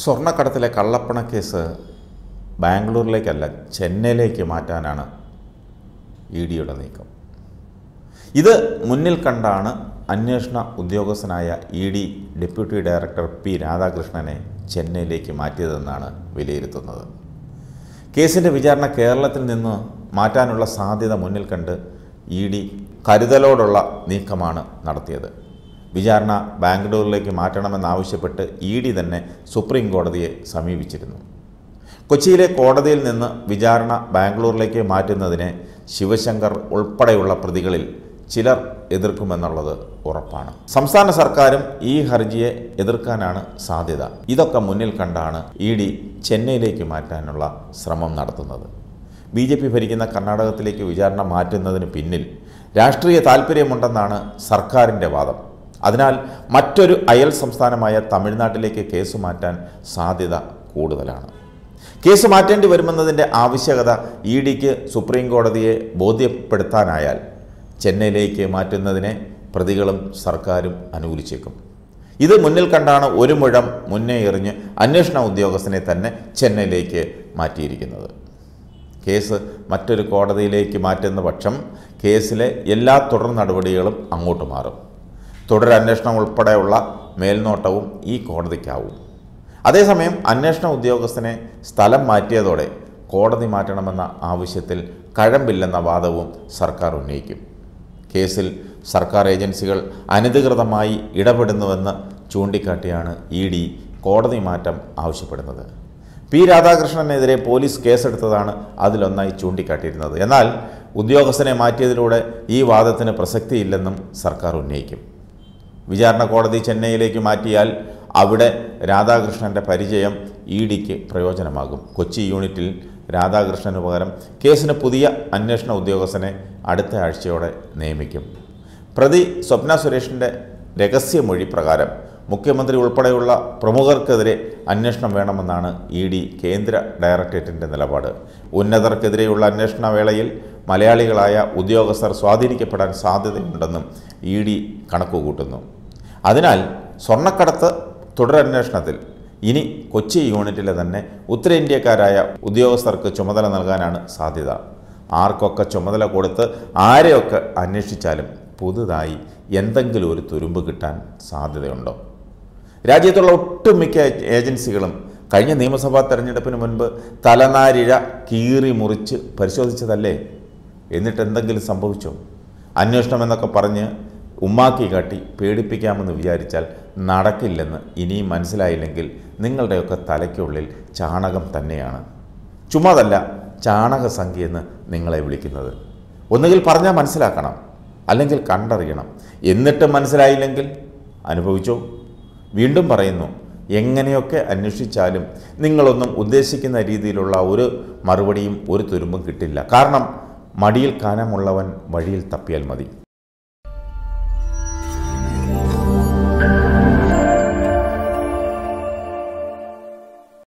സ്വർണ്ണക്കടത്തിലെ കള്ളപ്പണക്കേസ് ബാംഗ്ലൂരിലേക്കല്ല ചെന്നൈയിലേക്ക് മാറ്റാനാണ് ഇ ഡിയുടെ നീക്കം ഇത് മുന്നിൽ കണ്ടാണ് അന്വേഷണ ഉദ്യോഗസ്ഥനായ E D deputy director P രാധാകൃഷ്ണനെ ചെന്നൈയിലേക്ക് മാറ്റിയതെന്നാണ് വിലയിരുത്തുന്നത് കേസിൻ്റെ വിചാരണ കേരളത്തിൽ നിന്ന് മാറ്റാനുള്ള സാധ്യത മുന്നിൽ കണ്ട് ഇ ഡി കരുതലോടുള്ള നീക്കമാണ് നടത്തിയത് വിചാരണ ബാംഗ്ലൂരിലേക്ക് മാറ്റണമെന്നാവശ്യപ്പെട്ട് ഇ ഡി തന്നെ സുപ്രീം കോടതിയെ സമീപിച്ചിരുന്നു കൊച്ചിയിലെ കോടതിയിൽ നിന്ന് വിചാരണ ബാംഗ്ലൂരിലേക്ക് മാറ്റുന്നതിനെ ശിവശങ്കർ ഉൾപ്പെടെയുള്ള പ്രതികളിൽ ചിലർ എതിർക്കുമെന്നുള്ളത് ഉറപ്പാണ് സംസ്ഥാന സർക്കാരും ഈ ഹർജിയെ എതിർക്കാനാണ് സാധ്യത ഇതൊക്കെ മുന്നിൽ കണ്ടാണ് ഇ ഡി ചെന്നൈയിലേക്ക് മാറ്റാനുള്ള ശ്രമം നടത്തുന്നത് ബി ജെ പി ഭരിക്കുന്ന കർണാടകത്തിലേക്ക് വിചാരണ മാറ്റുന്നതിന് പിന്നിൽ രാഷ്ട്രീയ താൽപ്പര്യമുണ്ടെന്നാണ് സർക്കാരിൻ്റെ വാദം അതിനാൽ മറ്റൊരു അയൽ സംസ്ഥാനമായ തമിഴ്നാട്ടിലേക്ക് കേസ് മാറ്റാൻ സാധ്യത കൂടുതലാണ് കേസ് മാറ്റേണ്ടി വരുമെന്നതിൻ്റെ ആവശ്യകത ഇ ഡിക്ക് സുപ്രീം ബോധ്യപ്പെടുത്താനായാൽ ചെന്നൈയിലേക്ക് മാറ്റുന്നതിനെ പ്രതികളും സർക്കാരും അനുകൂലിച്ചേക്കും ഇത് മുന്നിൽ കണ്ടാണ് ഒരു മുഴം മുന്നേ എറിഞ്ഞ് അന്വേഷണ ഉദ്യോഗസ്ഥനെ തന്നെ ചെന്നൈയിലേക്ക് മാറ്റിയിരിക്കുന്നത് കേസ് മറ്റൊരു കോടതിയിലേക്ക് മാറ്റുന്ന പക്ഷം കേസിലെ എല്ലാ തുടർ നടപടികളും അങ്ങോട്ട് മാറും തുടരന്വേഷണം ഉൾപ്പെടെയുള്ള മേൽനോട്ടവും ഈ കോടതിക്കാവും അതേസമയം അന്വേഷണ ഉദ്യോഗസ്ഥനെ സ്ഥലം മാറ്റിയതോടെ കോടതി മാറ്റണമെന്ന ആവശ്യത്തിൽ കഴമ്പില്ലെന്ന വാദവും സർക്കാർ ഉന്നയിക്കും കേസിൽ സർക്കാർ ഏജൻസികൾ അനധികൃതമായി ഇടപെടുന്നുവെന്ന് ചൂണ്ടിക്കാട്ടിയാണ് ഇ ഡി കോടതി മാറ്റം ആവശ്യപ്പെടുന്നത് പി രാധാകൃഷ്ണനെതിരെ പോലീസ് കേസെടുത്തതാണ് അതിലൊന്നായി ചൂണ്ടിക്കാട്ടിയിരുന്നത് എന്നാൽ ഉദ്യോഗസ്ഥനെ മാറ്റിയതിലൂടെ ഈ വാദത്തിന് പ്രസക്തിയില്ലെന്നും സർക്കാർ ഉന്നയിക്കും വിചാരണ കോടതി ചെന്നൈയിലേക്ക് മാറ്റിയാൽ അവിടെ രാധാകൃഷ്ണൻ്റെ പരിചയം ഇ ഡിക്ക് പ്രയോജനമാകും കൊച്ചി യൂണിറ്റിൽ രാധാകൃഷ്ണന് പകരം കേസിന് പുതിയ അന്വേഷണ ഉദ്യോഗസ്ഥനെ അടുത്ത ആഴ്ചയോടെ നിയമിക്കും പ്രതി സ്വപ്ന സുരേഷിൻ്റെ രഹസ്യമൊഴി പ്രകാരം മുഖ്യമന്ത്രി ഉൾപ്പെടെയുള്ള പ്രമുഖർക്കെതിരെ അന്വേഷണം വേണമെന്നാണ് ഇ ഡി കേന്ദ്ര ഡയറക്ടറേറ്റിൻ്റെ നിലപാട് ഉന്നതർക്കെതിരെയുള്ള അന്വേഷണ വേളയിൽ മലയാളികളായ ഉദ്യോഗസ്ഥർ സ്വാധീനിക്കപ്പെടാൻ സാധ്യതയുണ്ടെന്നും ഇ ഡി കണക്കുകൂട്ടുന്നു അതിനാൽ സ്വർണ്ണക്കടത്ത് തുടരന്വേഷണത്തിൽ ഇനി കൊച്ചി യൂണിറ്റിലെ തന്നെ ഉത്തരേന്ത്യക്കാരായ ഉദ്യോഗസ്ഥർക്ക് ചുമതല നൽകാനാണ് സാധ്യത ആർക്കൊക്കെ ചുമതല കൊടുത്ത് ആരെയൊക്കെ അന്വേഷിച്ചാലും പുതുതായി എന്തെങ്കിലും ഒരു തുരുമ്പ് കിട്ടാൻ സാധ്യതയുണ്ടോ രാജ്യത്തുള്ള ഒട്ടുമിക്ക ഏജൻസികളും കഴിഞ്ഞ നിയമസഭാ തെരഞ്ഞെടുപ്പിന് മുൻപ് തലനാരിഴ കീറി മുറിച്ച് പരിശോധിച്ചതല്ലേ എന്നിട്ട് എന്തെങ്കിലും സംഭവിച്ചോ അന്വേഷണം എന്നൊക്കെ പറഞ്ഞ് ഉമ്മാക്കി കാട്ടി പേടിപ്പിക്കാമെന്ന് വിചാരിച്ചാൽ നടക്കില്ലെന്ന് ഇനിയും മനസ്സിലായില്ലെങ്കിൽ നിങ്ങളുടെയൊക്കെ തലയ്ക്കുള്ളിൽ ചാണകം തന്നെയാണ് ചുമ്മാതല്ല സംഖ്യയെന്ന് നിങ്ങളെ വിളിക്കുന്നത് ഒന്നുകിൽ പറഞ്ഞാൽ മനസ്സിലാക്കണം അല്ലെങ്കിൽ കണ്ടറിയണം എന്നിട്ട് മനസ്സിലായില്ലെങ്കിൽ അനുഭവിച്ചോ വീണ്ടും പറയുന്നു എങ്ങനെയൊക്കെ അന്വേഷിച്ചാലും നിങ്ങളൊന്നും ഉദ്ദേശിക്കുന്ന രീതിയിലുള്ള ഒരു മറുപടിയും ഒരു തുരുമ്പും കിട്ടില്ല കാരണം മടിയിൽ കാനമുള്ളവൻ വഴിയിൽ തപ്പിയാൽ മതി